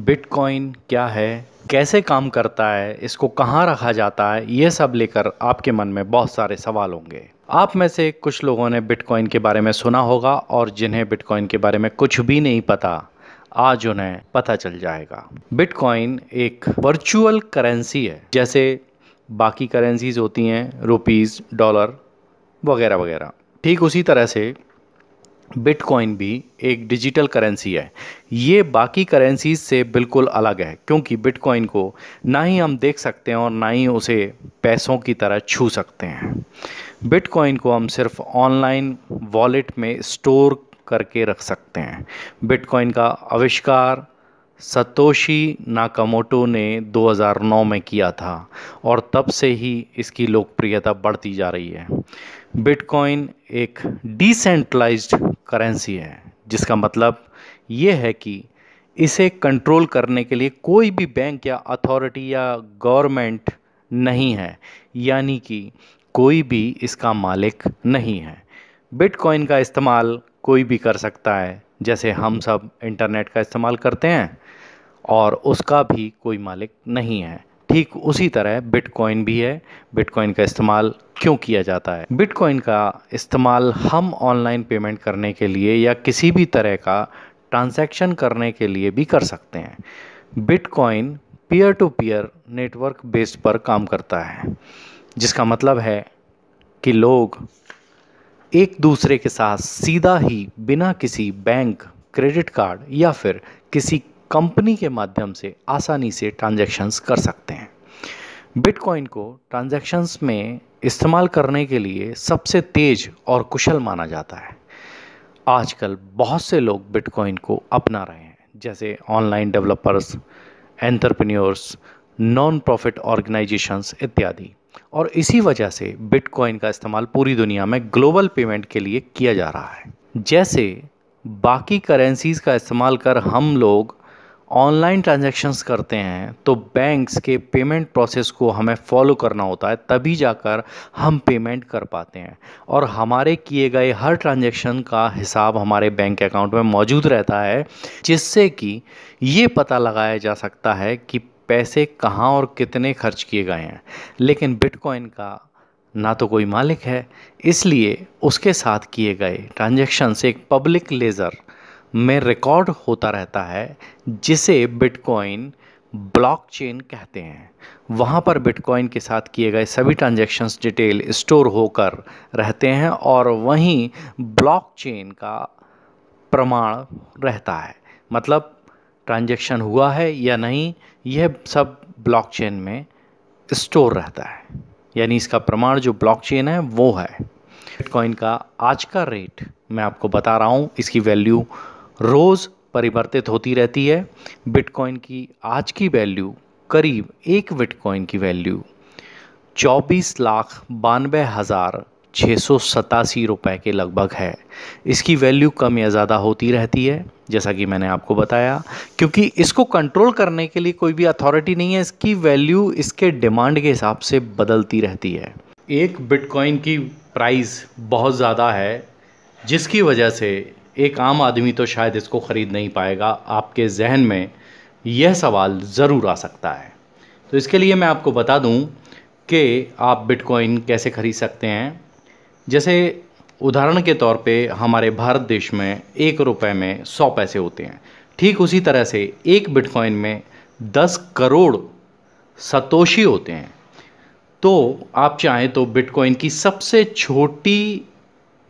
bitcoin क्या है कैसे काम करता है इसको कहाँ रखा जाता है ये सब लेकर आपके मन में बहुत सारे सवाल होंगे आप में से कुछ लोगों ने बिटकॉइन के बारे में सुना होगा और जिन्हें बिटकॉइन के बारे में कुछ भी नहीं पता आज उन्हें पता चल जाएगा बिटकॉइन एक वर्चुअल करेंसी है जैसे बाकी करेंसीज होती हैं रुपीज़ डॉलर वगैरह वगैरह ठीक उसी तरह से बिटकॉइन भी एक डिजिटल करेंसी है ये बाकी करेंसीज से बिल्कुल अलग है क्योंकि बिटकॉइन को ना ही हम देख सकते हैं और ना ही उसे पैसों की तरह छू सकते हैं बिटकॉइन को हम सिर्फ ऑनलाइन वॉलेट में स्टोर करके रख सकते हैं बिटकॉइन का आविष्कार सतोशी नाकामोटो ने 2009 में किया था और तब से ही इसकी लोकप्रियता बढ़ती जा रही है बिटकॉइन एक डिसेंट्रलाइज्ड करेंसी है जिसका मतलब ये है कि इसे कंट्रोल करने के लिए कोई भी बैंक या अथॉरिटी या गवर्नमेंट नहीं है यानी कि कोई भी इसका मालिक नहीं है बिटकॉइन का इस्तेमाल कोई भी कर सकता है जैसे हम सब इंटरनेट का इस्तेमाल करते हैं और उसका भी कोई मालिक नहीं है ठीक उसी तरह बिटकॉइन भी है बिटकॉइन का इस्तेमाल क्यों किया जाता है बिटकॉइन का इस्तेमाल हम ऑनलाइन पेमेंट करने के लिए या किसी भी तरह का ट्रांजेक्शन करने के लिए भी कर सकते हैं bitcoin peer to peer network based पर काम करता है जिसका मतलब है कि लोग एक दूसरे के साथ सीधा ही बिना किसी बैंक क्रेडिट कार्ड या फिर किसी कंपनी के माध्यम से आसानी से ट्रांजैक्शंस कर सकते हैं बिटकॉइन को ट्रांजैक्शंस में इस्तेमाल करने के लिए सबसे तेज और कुशल माना जाता है आजकल बहुत से लोग बिटकॉइन को अपना रहे हैं जैसे online developers entrepreneurs non profit organisations इत्यादि और इसी वजह से बिटकॉइन का इस्तेमाल पूरी दुनिया में ग्लोबल पेमेंट के लिए किया जा रहा है जैसे बाकी करेंसीज का इस्तेमाल कर हम लोग ऑनलाइन ट्रांजेक्शन्स करते हैं तो बैंक्स के पेमेंट प्रोसेस को हमें फॉलो करना होता है तभी जाकर हम पेमेंट कर पाते हैं और हमारे किए गए हर ट्रांजेक्शन का हिसाब हमारे बैंक अकाउंट में मौजूद रहता है जिससे कि ये पता लगाया जा सकता है कि पैसे कहाँ और कितने खर्च किए गए हैं लेकिन बिटकॉइन का ना तो कोई मालिक है इसलिए उसके साथ किए गए ट्रांजैक्शन से एक पब्लिक लेज़र में रिकॉर्ड होता रहता है जिसे बिटकॉइन ब्लॉकचेन कहते हैं वहाँ पर बिटकॉइन के साथ किए गए सभी ट्रांजैक्शंस डिटेल स्टोर होकर रहते हैं और वहीं ब्लॉकचेन का प्रमाण रहता है मतलब ट्रांजैक्शन हुआ है या नहीं यह सब ब्लॉकचेन में स्टोर रहता है यानी इसका प्रमाण जो ब्लॉकचेन है वो है बिटकॉइन का आज का रेट मैं आपको बता रहा हूँ इसकी वैल्यू रोज़ परिवर्तित होती रहती है बिटकॉइन की आज की वैल्यू करीब एक बिटकॉइन की वैल्यू चौबीस लाख बानवे हज़ार छः सौ सतासी रुपये के लगभग है इसकी वैल्यू कम या ज़्यादा होती रहती है जैसा कि मैंने आपको बताया क्योंकि इसको कंट्रोल करने के लिए कोई भी अथॉरिटी नहीं है इसकी वैल्यू इसके डिमांड के हिसाब से बदलती रहती है एक बिटकॉइन की प्राइस बहुत ज़्यादा है जिसकी वजह से एक आम आदमी तो शायद इसको ख़रीद नहीं पाएगा आपके जहन में यह सवाल ज़रूर आ सकता है तो इसके लिए मैं आपको बता दूं कि आप बिटकॉइन कैसे ख़रीद सकते हैं जैसे उदाहरण के तौर पे हमारे भारत देश में एक रुपये में सौ पैसे होते हैं ठीक उसी तरह से एक बिटकॉइन में दस करोड़ सतोशी होते हैं तो आप चाहें तो बिटकॉइन की सबसे छोटी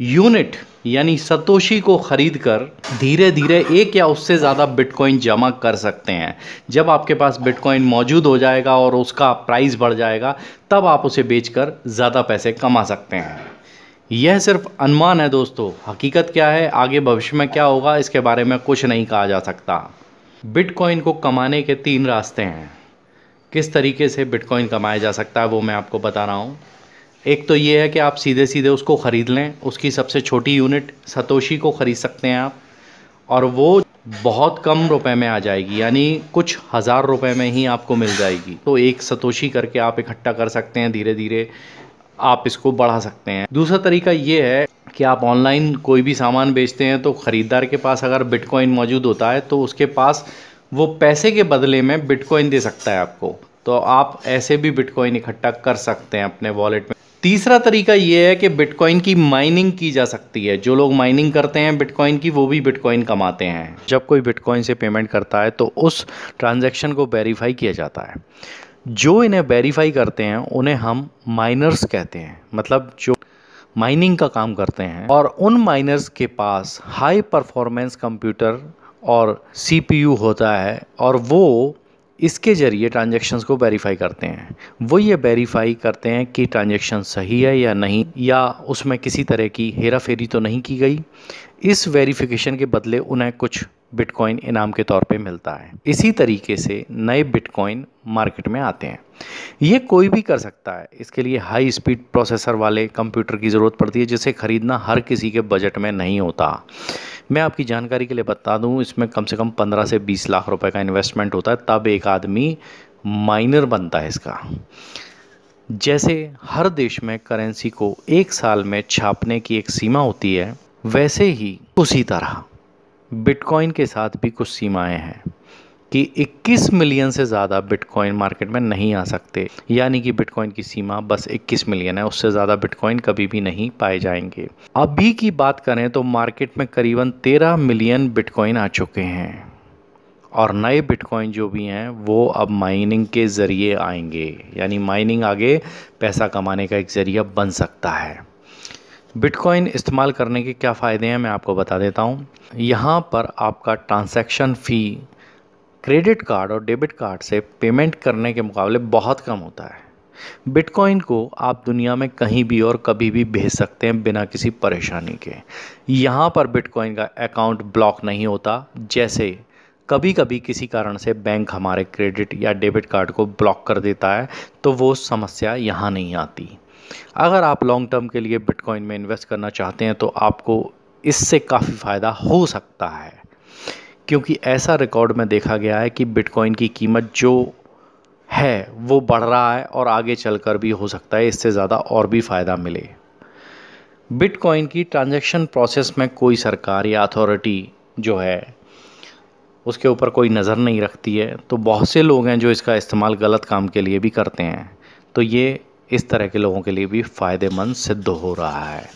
यूनिट यानी सतोशी को खरीद कर धीरे धीरे एक या उससे ज़्यादा बिटकॉइन जमा कर सकते हैं जब आपके पास बिटकॉइन मौजूद हो जाएगा और उसका प्राइस बढ़ जाएगा तब आप उसे बेचकर ज़्यादा पैसे कमा सकते हैं यह सिर्फ अनुमान है दोस्तों हकीकत क्या है आगे भविष्य में क्या होगा इसके बारे में कुछ नहीं कहा जा सकता बिटकॉइन को कमाने के तीन रास्ते हैं किस तरीके से बिटकॉइन कमाया जा सकता है वो मैं आपको बता रहा हूँ एक तो ये है कि आप सीधे सीधे उसको ख़रीद लें उसकी सबसे छोटी यूनिट सतोशी को ख़रीद सकते हैं आप और वो बहुत कम रुपए में आ जाएगी यानी कुछ हज़ार रुपए में ही आपको मिल जाएगी तो एक सतोशी करके आप इकट्ठा कर सकते हैं धीरे धीरे आप इसको बढ़ा सकते हैं दूसरा तरीका ये है कि आप ऑनलाइन कोई भी सामान बेचते हैं तो ख़रीदार के पास अगर बिटकॉइन मौजूद होता है तो उसके पास वो पैसे के बदले में बिटकॉइन दे सकता है आपको तो आप ऐसे भी बिटकॉइन इकट्ठा कर सकते हैं अपने वॉलेट में तीसरा तरीका ये है कि बिटकॉइन की माइनिंग की जा सकती है जो लोग माइनिंग करते हैं बिटकॉइन की वो भी बिटकॉइन कमाते हैं जब कोई बिटकॉइन से पेमेंट करता है तो उस ट्रांजेक्शन को वेरीफाई किया जाता है जो इन्हें वेरीफाई करते हैं उन्हें हम माइनर्स कहते हैं मतलब जो माइनिंग का काम करते हैं और उन माइनर्स के पास हाई परफॉर्मेंस कंप्यूटर और सीपीयू होता है और वो इसके ज़रिए ट्रांजेक्शन्स को वेरीफाई करते हैं वो ये वेरीफाई करते हैं कि ट्रांजेक्शन सही है या नहीं या उसमें किसी तरह की हेरा फेरी तो नहीं की गई इस वेरीफिकेशन के बदले उन्हें कुछ बिटकॉइन इनाम के तौर पे मिलता है इसी तरीके से नए बिटकॉइन मार्केट में आते हैं ये कोई भी कर सकता है इसके लिए हाई स्पीड प्रोसेसर वाले कंप्यूटर की ज़रूरत पड़ती है जिसे ख़रीदना हर किसी के बजट में नहीं होता मैं आपकी जानकारी के लिए बता दूं इसमें कम से कम पंद्रह से बीस लाख रुपए का इन्वेस्टमेंट होता है तब एक आदमी माइनर बनता है इसका जैसे हर देश में करेंसी को एक साल में छापने की एक सीमा होती है वैसे ही उसी तरह बिटकॉइन के साथ भी कुछ सीमाएं हैं कि 21 मिलियन से ज़्यादा बिटकॉइन मार्केट में नहीं आ सकते यानी कि बिटकॉइन की सीमा बस 21 मिलियन है उससे ज़्यादा बिटकॉइन कभी भी नहीं पाए जाएंगे अभी की बात करें तो मार्केट में करीबन तेरह मिलियन बिटकॉइन आ चुके हैं और नए बिटकॉइन जो भी हैं वो अब माइनिंग के ज़रिए आएंगे यानी माइनिंग आगे पैसा कमाने का एक ज़रिया बन सकता है बिटकॉइन इस्तेमाल करने के क्या फ़ायदे हैं मैं आपको बता देता हूँ यहाँ पर आपका ट्रांसैक्शन फ़ी क्रेडिट कार्ड और डेबिट कार्ड से पेमेंट करने के मुकाबले बहुत कम होता है बिटकॉइन को आप दुनिया में कहीं भी और कभी भी भेज सकते हैं बिना किसी परेशानी के यहाँ पर बिटकॉइन का अकाउंट ब्लॉक नहीं होता जैसे कभी कभी किसी कारण से बैंक हमारे क्रेडिट या डेबिट कार्ड को ब्लॉक कर देता है तो वो समस्या यहाँ नहीं आती अगर आप लॉन्ग टर्म के लिए बिटकॉइन में इन्वेस्ट करना चाहते हैं तो आपको इससे काफ़ी फ़ायदा हो सकता है क्योंकि ऐसा रिकॉर्ड में देखा गया है कि बिटकॉइन की कीमत जो है वो बढ़ रहा है और आगे चलकर भी हो सकता है इससे ज़्यादा और भी फ़ायदा मिले बिटकॉइन की ट्रांजैक्शन प्रोसेस में कोई सरकार या अथॉरिटी जो है उसके ऊपर कोई नज़र नहीं रखती है तो बहुत से लोग हैं जो इसका इस्तेमाल गलत काम के लिए भी करते हैं तो ये इस तरह के लोगों के लिए भी फ़ायदेमंद सिद्ध हो रहा है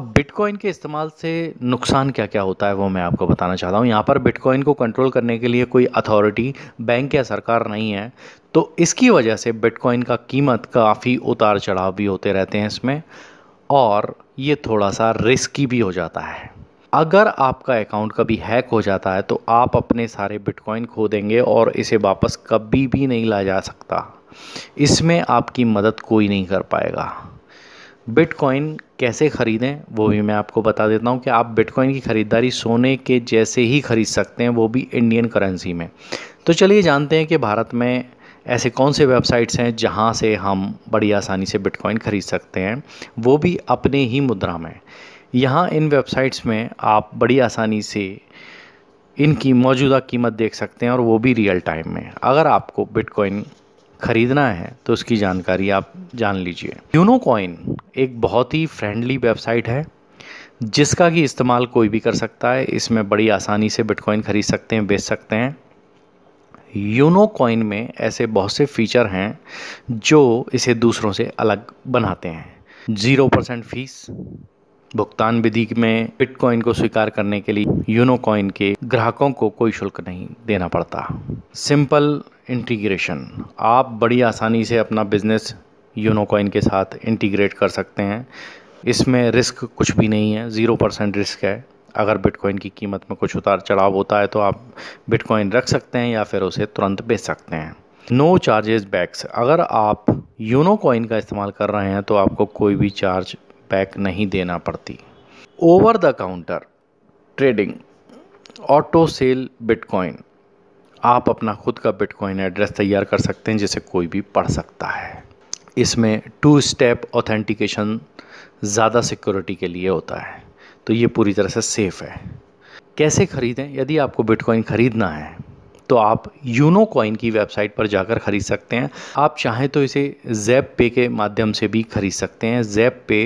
बिटकॉइन के इस्तेमाल से नुकसान क्या क्या होता है वो मैं आपको बताना चाहता हूँ यहाँ पर बिटकॉइन को कंट्रोल करने के लिए कोई अथॉरिटी बैंक या सरकार नहीं है तो इसकी वजह से बिटकॉइन का कीमत काफ़ी उतार चढ़ाव भी होते रहते हैं इसमें और ये थोड़ा सा रिस्की भी हो जाता है अगर आपका अकाउंट कभी हैक हो जाता है तो आप अपने सारे बिटकॉइन खो देंगे और इसे वापस कभी भी नहीं लाया जा सकता इसमें आपकी मदद कोई नहीं कर पाएगा बिटकॉइन कैसे ख़रीदें वो भी मैं आपको बता देता हूँ कि आप बिटकॉइन की ख़रीदारी सोने के जैसे ही ख़रीद सकते हैं वो भी इंडियन करेंसी में तो चलिए जानते हैं कि भारत में ऐसे कौन से वेबसाइट्स हैं जहाँ से हम बड़ी आसानी से बिटकॉइन ख़रीद सकते हैं वो भी अपने ही मुद्रा में यहाँ इन वेबसाइट्स में आप बड़ी आसानी से इनकी मौजूदा कीमत देख सकते हैं और वो भी रियल टाइम में अगर आपको बिटकॉइन ख़रीदना है तो उसकी जानकारी आप जान लीजिए यूनो कॉइन एक बहुत ही फ्रेंडली वेबसाइट है जिसका कि इस्तेमाल कोई भी कर सकता है इसमें बड़ी आसानी से बिटकॉइन ख़रीद सकते हैं बेच सकते हैं यूनो कॉइन में ऐसे बहुत से फीचर हैं जो इसे दूसरों से अलग बनाते हैं ज़ीरो परसेंट फीस भुगतान विधि में बिटकॉइन को स्वीकार करने के लिए यूनो कॉइन के ग्राहकों को कोई शुल्क नहीं देना पड़ता सिंपल इंटीग्रेशन आप बड़ी आसानी से अपना बिजनेस यूनो कॉइन के साथ इंटीग्रेट कर सकते हैं इसमें रिस्क कुछ भी नहीं है ज़ीरो परसेंट रिस्क है अगर बिटकॉइन की कीमत में कुछ उतार चढ़ाव होता है तो आप बिटकॉइन रख सकते हैं या फिर उसे तुरंत बेच सकते हैं नो चार्जेस बैक्स अगर आप यूनो कॉइन का इस्तेमाल कर रहे हैं तो आपको कोई भी चार्ज बैक नहीं देना पड़ती over the counter trading auto sell bitcoin आप अपना खुद का बिटकॉइन एड्रेस तैयार कर सकते हैं जिसे कोई भी पढ़ सकता है इसमें टू स्टेप ऑथेंटिकेशन ज़्यादा सिक्योरिटी के लिए होता है तो ये पूरी तरह से सेफ़ है कैसे ख़रीदें यदि आपको बिटकॉइन ख़रीदना है तो आप यूनो कॉइन की वेबसाइट पर जाकर ख़रीद सकते हैं आप चाहें तो इसे जैप पे के माध्यम से भी ख़रीद सकते हैं जैप पे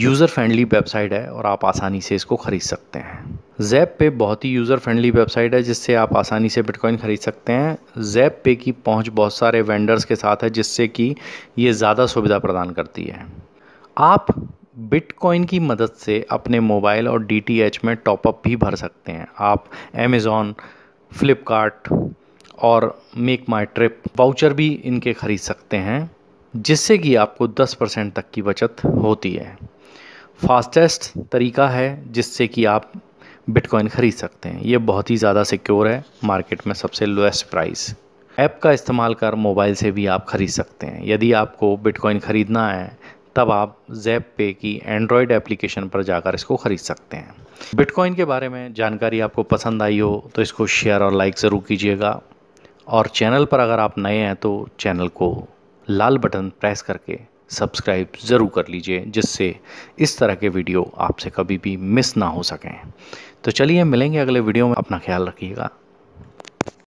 यूज़र फ्रेंडली वेबसाइट है और आप आसानी से इसको ख़रीद सकते हैं जैप पे बहुत ही यूज़र फ्रेंडली वेबसाइट है जिससे आप आसानी से बिटकॉइन ख़रीद सकते हैं जैप पे की पहुंच बहुत सारे वेंडर्स के साथ है जिससे कि ये ज़्यादा सुविधा प्रदान करती है आप बिटकॉइन की मदद से अपने मोबाइल और डी में टॉपअप भी भर सकते हैं आप अमेज़ोन फ्लिपकार्ट और मेक माई ट्रिप वाउचर भी इनके ख़रीद सकते हैं जिससे कि आपको 10 परसेंट तक की बचत होती है फास्टेस्ट तरीका है जिससे कि आप बिटकॉइन ख़रीद सकते हैं ये बहुत ही ज़्यादा सिक्योर है मार्केट में सबसे लोएस्ट प्राइस ऐप का इस्तेमाल कर मोबाइल से भी आप ख़रीद सकते हैं यदि आपको बिटकॉइन ख़रीदना है तब आप जैप पे की एंड्रॉयड एप्लीकेशन पर जाकर इसको ख़रीद सकते हैं बिटकॉइन के बारे में जानकारी आपको पसंद आई हो तो इसको शेयर और लाइक ज़रूर कीजिएगा और चैनल पर अगर आप नए हैं तो चैनल को लाल बटन प्रेस करके सब्सक्राइब ज़रूर कर लीजिए जिससे इस तरह के वीडियो आपसे कभी भी मिस ना हो सकें तो चलिए मिलेंगे अगले वीडियो में अपना ख्याल रखिएगा